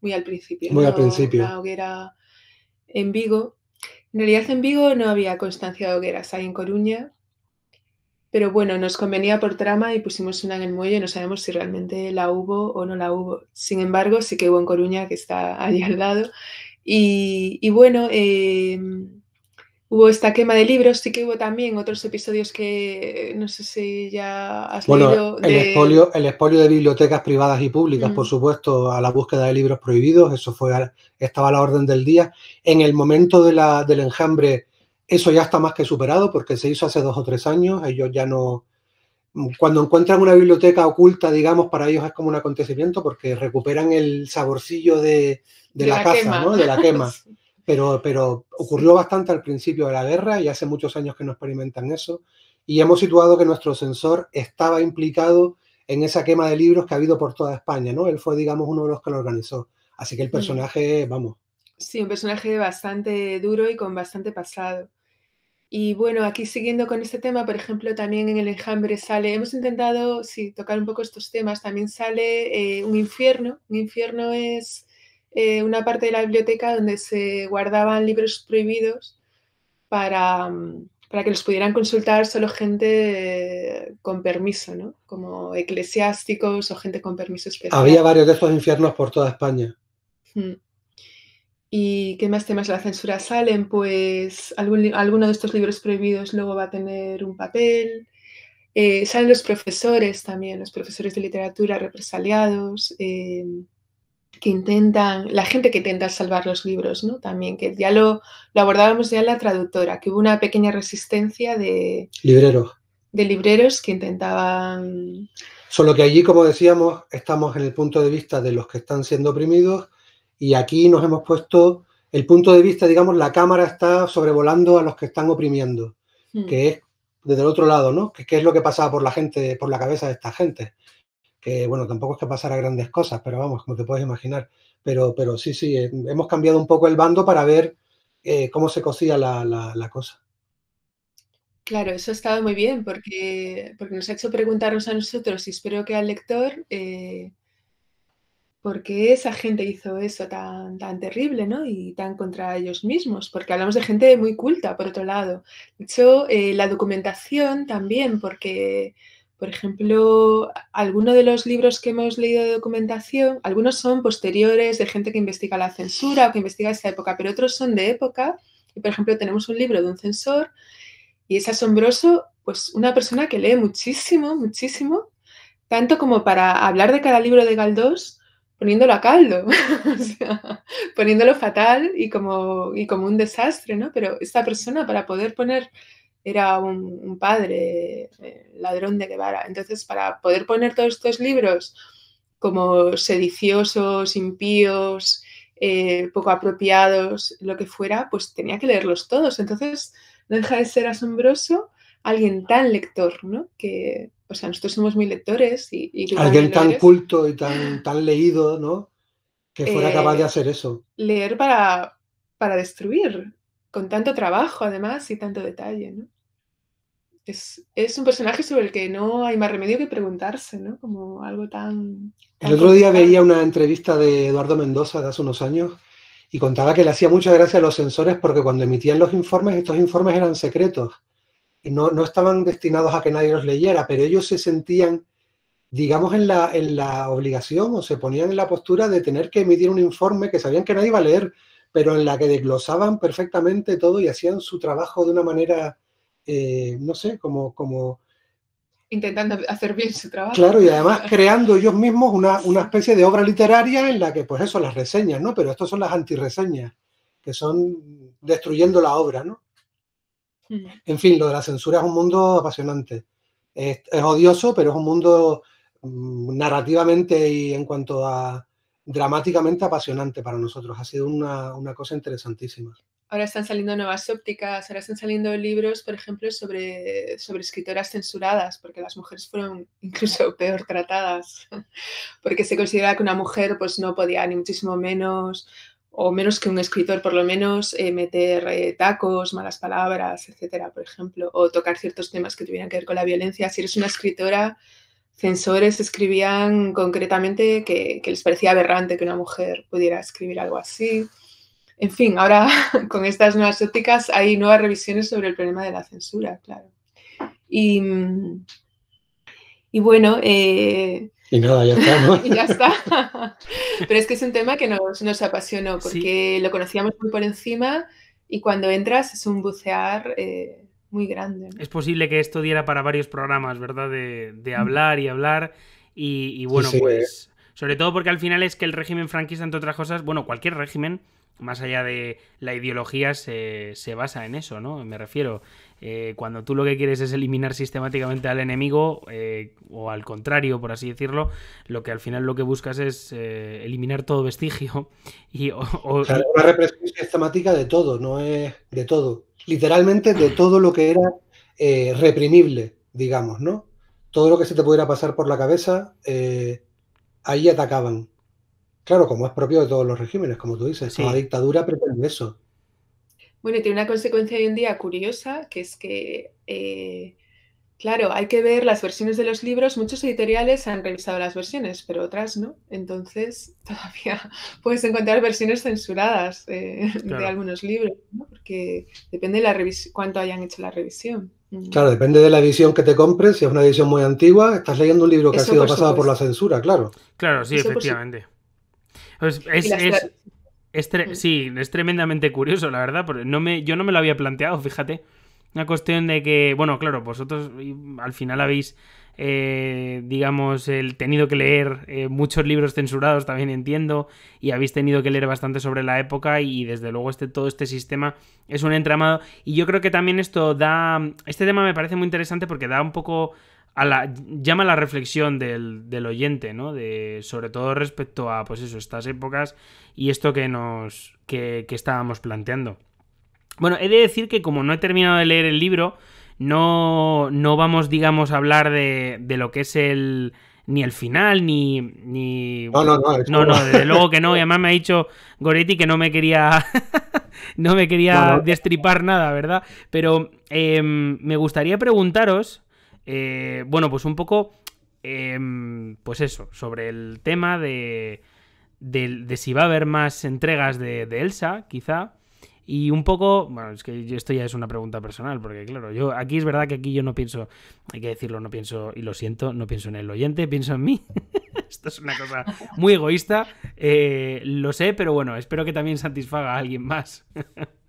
Speaker 1: muy al principio. Muy al principio. La hoguera en Vigo. En realidad en Vigo no había constancia de hogueras, hay en Coruña, pero bueno, nos convenía por trama y pusimos una en el muelle. No sabemos si realmente la hubo o no la hubo. Sin embargo, sí que hubo en Coruña, que está allí <laughs> al lado. Y, bueno, em, hubo esta quema de libros. Sí que hubo también otros episodios que no sé si ya has bueno, leído. El, expolio,
Speaker 3: el expolio de bibliotecas privadas y públicas, mm. por supuesto, a la búsqueda de libros prohibidos. Eso fue estaba a la orden del día. En el momento de la, del enjambre eso ya está más que superado porque se hizo hace dos o tres años. Ellos ya no. Cuando encuentran una biblioteca oculta, digamos, para ellos es como un acontecimiento porque recuperan el saborcillo de, la, casa, ¿no? De la quema. <laughs> Pero, pero ocurrió bastante al principio de la guerra y hace muchos años que no experimentan eso. Y hemos situado que nuestro sensor estaba implicado en esa quema de libros que ha habido por toda España, ¿no? Él fue, digamos, uno de los que lo organizó. Así que el mm. personaje, vamos.
Speaker 1: Sí, un personaje bastante duro y con bastante pasado. Y bueno, aquí siguiendo con este tema, por ejemplo, también en el enjambre sale, hemos intentado, sí, tocar un poco estos temas, también sale eh, un infierno. Un infierno es eh, una parte de la biblioteca donde se guardaban libros prohibidos para, mm, para que los pudieran consultar solo gente con permiso, ¿no? Como eclesiásticos o gente con permiso especial. Había
Speaker 3: varios de estos infiernos por toda España.
Speaker 1: Mm. ¿Y qué más temas de la censura salen? Pues alguno de estos libros prohibidos luego va a tener un papel. Eh, salen los profesores también, los profesores de literatura represaliados, eh, que intentan, la gente que intenta salvar los libros, ¿no? También, que ya lo, lo abordábamos ya en la traductora, que hubo una pequeña resistencia de... Libreros. De libreros que intentaban...
Speaker 3: Solo que allí, como decíamos, estamos en el punto de vista de los que están siendo oprimidos y aquí nos hemos puesto el punto de vista, digamos, la cámara está sobrevolando a los que están oprimiendo, hmm. que es desde el otro lado, ¿no? Que, es lo que pasaba por la gente, por la cabeza de esta gente. Que bueno, tampoco es que pasara grandes cosas, pero vamos, como te puedes imaginar. Pero, pero sí, sí, eh, hemos cambiado un poco el bando para ver eh, cómo se cocía la, la, cosa.
Speaker 1: Claro, eso ha estado muy bien porque, porque nos ha hecho preguntarnos a nosotros y espero que al lector eh, porque esa gente hizo eso tan, tan terrible ¿no? y tan contra ellos mismos, porque hablamos de gente muy culta, por otro lado. De hecho, eh, la documentación también, porque, por ejemplo, algunos de los libros que hemos leído de documentación, algunos son posteriores de gente que investiga la censura o que investiga esa época, pero otros son de época. Y, por ejemplo, tenemos un libro de un censor y es asombroso, pues una persona que lee muchísimo, muchísimo, tanto como para hablar de cada libro de Galdós, poniéndolo a caldo, <laughs> poniéndolo fatal y como, como un desastre, ¿no? Pero esta persona para poder poner era un, padre eh, ladrón de Guevara. Entonces, para poder poner todos estos libros como sediciosos, impíos, eh, poco apropiados, lo que fuera, pues tenía que leerlos todos. Entonces, no deja de ser asombroso alguien tan lector, ¿no? Que, o sea, nosotros somos muy lectores y... alguien tan
Speaker 3: culto y tan, tan leído, ¿no?
Speaker 1: Que fuera eh, capaz de hacer eso. Leer para, para destruir, con tanto trabajo además y tanto detalle, ¿no? Es, es, un personaje sobre el que no hay más remedio que preguntarse, ¿no? Como algo tan... el otro
Speaker 3: día veía una entrevista de Eduardo Mendoza de hace unos años y contaba que le hacía mucha gracia a los censores porque cuando emitían los informes, estos informes eran secretos no, estaban destinados a que nadie los leyera, pero ellos se sentían, digamos, en la, obligación o se ponían en la postura de tener que emitir un informe que sabían que nadie iba a leer, pero en la que desglosaban perfectamente todo y hacían su trabajo de una manera, eh, no sé, como, como...
Speaker 1: Intentando hacer bien su trabajo. Claro, y además
Speaker 3: creando ellos mismos una, una especie de obra literaria en la que, pues eso, las reseñas, ¿no? Pero estas son las antirreseñas, que son destruyendo la obra, ¿no? Mm. En fin, lo de la censura es un mundo apasionante. Es, odioso, pero es un mundo mm, narrativamente y en cuanto a dramáticamente apasionante para nosotros. Ha sido una, cosa interesantísima.
Speaker 1: Ahora están saliendo nuevas ópticas, ahora están saliendo libros, por ejemplo, sobre, escritoras censuradas, porque las mujeres fueron
Speaker 3: <laughs> incluso peor
Speaker 1: tratadas, <laughs> porque se consideraba que una mujer pues no podía ni muchísimo menos o menos que un escritor, por lo menos eh, meter eh, tacos, malas palabras, etcétera, por ejemplo, o tocar ciertos temas que tuvieran que ver con la violencia. Si eres una escritora, censores escribían concretamente que, les parecía aberrante que una mujer pudiera escribir algo así. En fin, ahora <laughs> con estas nuevas ópticas hay nuevas revisiones sobre el problema de la censura, claro. Y, y bueno, eh,
Speaker 3: y nada, ya está, ¿no? <laughs> y ya
Speaker 1: está. <laughs> Pero es que es un tema que nos, apasionó porque lo conocíamos muy por encima y cuando entras es un bucear eh, muy grande. Es
Speaker 2: posible que esto diera para varios programas, ¿verdad? De, mm. hablar y hablar. Y, bueno, pues. Sobre todo porque al final es que el régimen franquista, entre otras cosas, bueno, cualquier régimen más allá de la ideología, se, basa en eso, ¿no? Me refiero, eh, cuando tú lo que quieres es eliminar sistemáticamente al enemigo, eh, o al contrario, por así decirlo, lo que al final lo que buscas es eh, eliminar todo vestigio. <laughs> Y, o, una
Speaker 3: represión sistemática de todo, no es de todo. Literalmente de todo lo que era reprimible, digamos, ¿no? Todo lo que se te pudiera pasar por la cabeza, ahí atacaban. Claro, como es propio de todos los regímenes, como tú dices, La dictadura pretende eso.
Speaker 1: Bueno, y tiene una consecuencia hoy en día curiosa, que es que, eh, claro, hay que ver las versiones de los libros. Muchos editoriales han revisado las versiones, pero otras no. Entonces, <laughs> todavía puedes encontrar versiones censuradas eh, de algunos libros, porque depende de la cuánto hayan hecho la revisión.
Speaker 3: Mm. Claro, depende de la edición que te compres. Si es una edición muy antigua, estás leyendo un libro que ha sido pasado por, la censura, claro.
Speaker 2: Claro, sí, efectivamente. Pues es, es, sí, es tremendamente curioso, la verdad, porque no me, yo no me lo había planteado, fíjate. Una cuestión de que, bueno, claro, vosotros al final habéis, eh, digamos, el, tenido que leer eh, muchos libros censurados, también entiendo, y habéis tenido que leer bastante sobre la época y desde luego este, todo este sistema es un entramado. Y yo creo que también esto da... Este tema me parece muy interesante porque da un poco llama la reflexión del, oyente, ¿no? sobre todo respecto a, pues eso, estas épocas y esto que nos, que, estábamos planteando. Bueno, he de decir que como no he terminado de leer el libro, no, no vamos, digamos, a hablar de, lo que es el, ni el final, ni. ni... No, no, no, <laughs> desde luego que no. Y además me ha dicho Goretti que no me quería. <laughs> no me quería destripar nada, ¿verdad? Pero em, me gustaría preguntaros eh, bueno, pues un poco, em, pues eso, sobre el tema de, de, si va a haber más entregas de, Elsa, quizá. Y un poco, bueno, es que esto ya es una pregunta personal, porque claro, yo aquí es verdad que aquí yo no pienso, hay que decirlo, no pienso, y lo siento, no pienso en el oyente, pienso en mí. <laughs> esto es una cosa muy egoísta, eh, lo sé, pero bueno, espero que también satisfaga a alguien más. <laughs>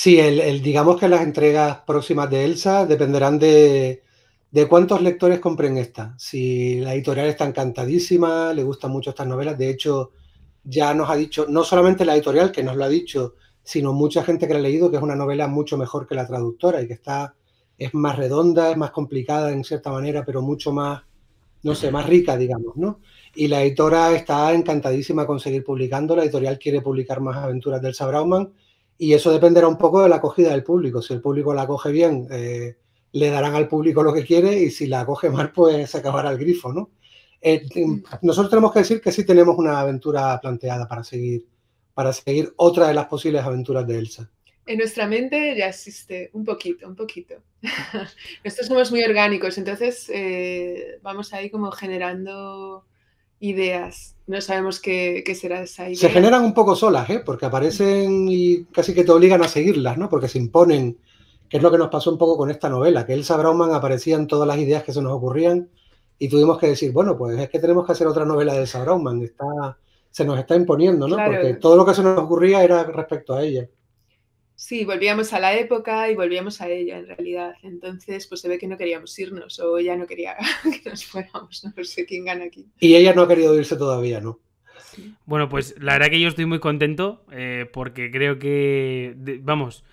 Speaker 3: Sí, el, digamos que las entregas próximas de Elsa dependerán de, de cuántos lectores compren esta. Si la editorial está encantadísima, le gustan mucho estas novelas, de hecho ya nos ha dicho, no solamente la editorial que nos lo ha dicho, sino mucha gente que la ha leído que es una novela mucho mejor que la traductora y que está, es más redonda, es más complicada en cierta manera, pero mucho más, no sé, más rica, digamos, ¿no? Y la editora está encantadísima con seguir publicando, la editorial quiere publicar más aventuras de Elsa Brauman y eso dependerá un poco de la acogida del público. Si el público la acoge bien, eh, le darán al público lo que quiere y si la acoge mal, pues se acabará el grifo, ¿no? Eh, mm. nosotros tenemos que decir que sí tenemos una aventura planteada para seguir, para seguir otra de las posibles aventuras de Elsa.
Speaker 1: En nuestra mente ya existe un poquito, un poquito. <laughs> Nosotros somos muy orgánicos, entonces eh, vamos ahí como generando ideas. No sabemos qué, será esa idea. Se generan
Speaker 3: un poco solas, ¿eh? porque aparecen y casi que te obligan a seguirlas, ¿no? porque se imponen, que es lo que nos pasó un poco con esta novela, que Elsa Brauman aparecían todas las ideas que se nos ocurrían y tuvimos que decir, bueno, pues es que tenemos que hacer otra novela de Elsa Brauman, está, se nos está imponiendo, ¿no? porque todo lo que se nos ocurría era respecto a ella.
Speaker 1: Sí, volvíamos a la época y volvíamos a ella en realidad. Entonces, pues se ve que no queríamos irnos o ella no quería <laughs> que nos fuéramos. No sé quién gana
Speaker 3: aquí. Y ella no ha querido irse todavía, ¿no? Bueno, pues
Speaker 2: la verdad que yo estoy muy contento eh, porque creo que, vamos,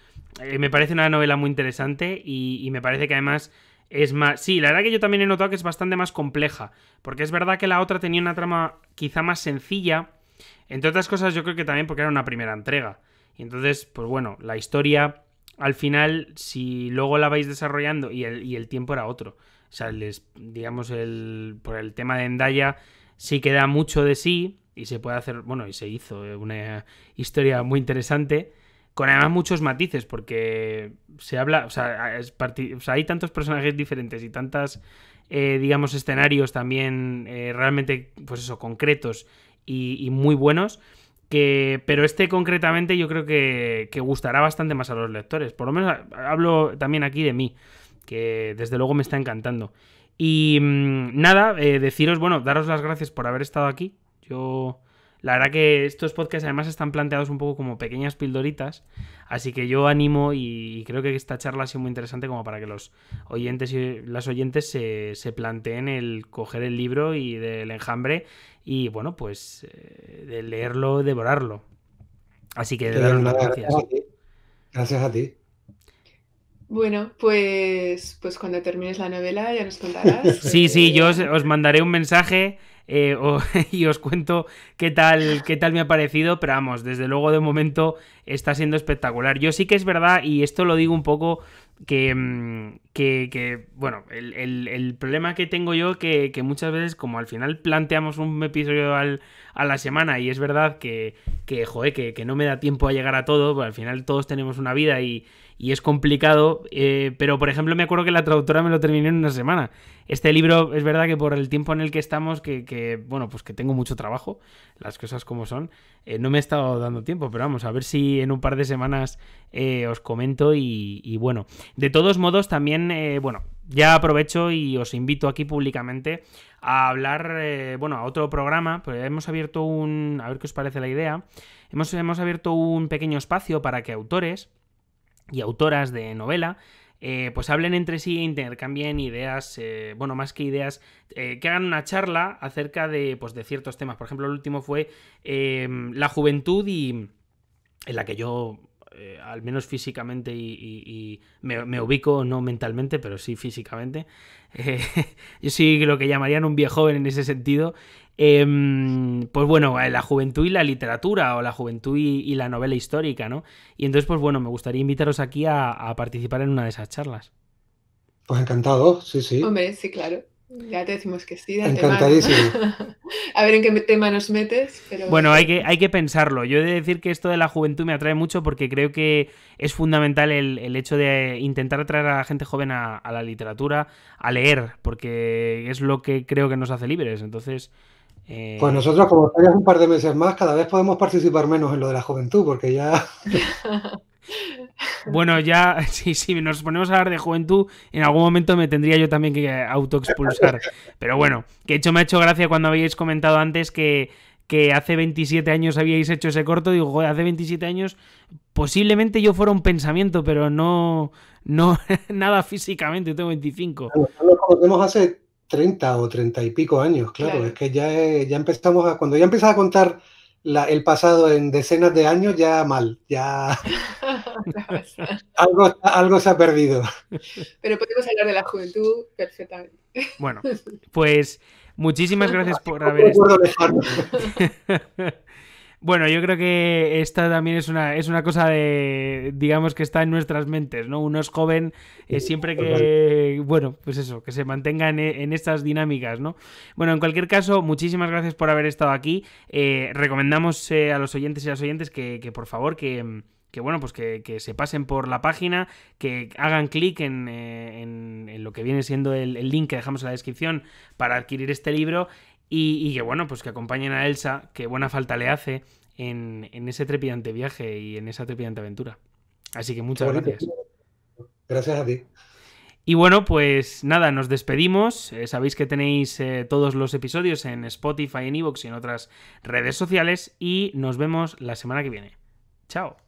Speaker 2: eh, me parece una novela muy interesante y, y me parece que además es más. Sí, la verdad que yo también he notado que es bastante más compleja. Porque es verdad que la otra tenía una trama quizá más sencilla. Entre otras cosas, yo creo que también porque era una primera entrega. Y entonces, pues bueno, la historia al final, si luego la vais desarrollando y el, tiempo era otro. O sea, les, digamos, el, por el tema de Endaya sí queda mucho de sí y se puede hacer, bueno, y se hizo eh, una historia muy interesante con además muchos matices, porque se habla, o sea, hay tantos personajes diferentes y tantas, eh, digamos, escenarios también eh, realmente, pues eso, concretos y, muy buenos, pero este concretamente yo creo que, gustará bastante más a los lectores. Por lo menos hablo también aquí de mí, que desde luego me está encantando. Y mm, nada, eh, deciros, bueno, daros las gracias por haber estado aquí. Yo la verdad que estos podcasts además están planteados un poco como pequeñas pildoritas, así que yo animo y creo que esta charla ha sido muy interesante como para que los oyentes y las oyentes se, se planteen el coger el libro y del enjambre y bueno, pues eh, de leerlo, devorarlo. Así que de daros las gracias.
Speaker 3: Gracias a ti.
Speaker 1: Bueno, pues, pues cuando termines la novela ya nos contarás. <laughs> Sí,
Speaker 2: sí, yo eh, os mandaré un mensaje eh, <laughs> y os cuento qué tal, qué tal me ha parecido, pero vamos, desde luego de momento está siendo espectacular. Yo sí que es verdad, y esto lo digo un poco, que, mm, que, bueno, el, problema que tengo yo que, que muchas veces como al final planteamos un episodio a la semana y es verdad que, que joder, que, que no me da tiempo a llegar a todo, pues al final todos tenemos una vida y y es complicado, eh, pero por ejemplo me acuerdo que la traductora me lo terminó en una semana. Este libro es verdad que por el tiempo en el que estamos, que, bueno, pues que tengo mucho trabajo, las cosas como son, eh, no me he estado dando tiempo, pero vamos, a ver si en un par de semanas eh, os comento y, bueno. De todos modos, también, bueno, ya aprovecho y os invito aquí públicamente a hablar, bueno, a otro programa, pues hemos abierto un, a ver qué os parece la idea, hemos, hemos abierto un pequeño espacio para que autores y autoras de novela, eh, pues hablen entre sí, e intercambien ideas, eh, bueno, más que ideas, eh, que hagan una charla acerca de, pues, de ciertos temas. Por ejemplo, el último fue em, la juventud y en la que yo al menos físicamente y, me, ubico, no mentalmente, pero sí físicamente. <laughs> yo sí lo que llamarían un viejo joven en ese sentido. Em, pues bueno, eh, la juventud y la literatura, o la juventud y, la novela histórica, ¿no? Y entonces, pues bueno, me gustaría invitaros aquí a, participar en una de esas charlas.
Speaker 3: Pues encantado, sí, sí.
Speaker 1: Hombre, sí, claro. Ya te decimos que sí. Encantadísimo. <laughs> a ver en qué tema nos metes. Bueno, hay
Speaker 2: que, hay que pensarlo. Yo he de decir que esto de la juventud me atrae mucho porque creo que es fundamental el, hecho de intentar atraer a la gente joven a, la literatura, a leer, porque es lo que creo que nos hace libres. Entonces, eh, pues nosotros, como
Speaker 3: estarías un par de meses más, cada vez podemos participar menos en lo de la juventud, porque ya.
Speaker 2: <laughs> bueno, ya, <laughs> sí, sí, nos ponemos a hablar de juventud, en algún momento me tendría yo también que autoexpulsar. Pero bueno, que hecho me ha hecho gracia cuando habíais comentado antes que, hace 27 años habíais hecho ese corto. Digo, hace 27 años posiblemente yo fuera un pensamiento, pero no, no <laughs> nada físicamente, yo tengo 25.
Speaker 3: nos 30 o 30 y pico años, claro, es que ya, eh, ya empezamos a, cuando ya empiezas a contar el pasado en decenas de años, ya mal, ya <laughs> algo, algo se ha perdido.
Speaker 1: Pero podemos hablar de la juventud perfectamente. Bueno,
Speaker 2: pues muchísimas <laughs> gracias por haber <laughs> Bueno, yo creo que esta también es una, es una cosa de, digamos que está en nuestras mentes, ¿no? Uno es joven, eh, siempre que, bueno, pues eso, que se mantenga e, en, estas dinámicas, ¿no? Bueno, en cualquier caso, muchísimas gracias por haber estado aquí. Eh, recomendamos eh, a los oyentes y a las oyentes que, por favor, que que bueno, pues que, se pasen por la página, que hagan clic en, lo que viene siendo el, el, link que dejamos en la descripción para adquirir este libro y, que bueno, pues que acompañen a Elsa, que buena falta le hace en, ese trepidante viaje y en esa trepidante aventura.
Speaker 3: Así que muchas gracias. Gracias a ti.
Speaker 2: Y bueno, pues nada, nos despedimos. Eh, sabéis que tenéis eh, todos los episodios en Spotify, en Evox y en otras redes sociales. Y nos vemos la semana que viene. Chao.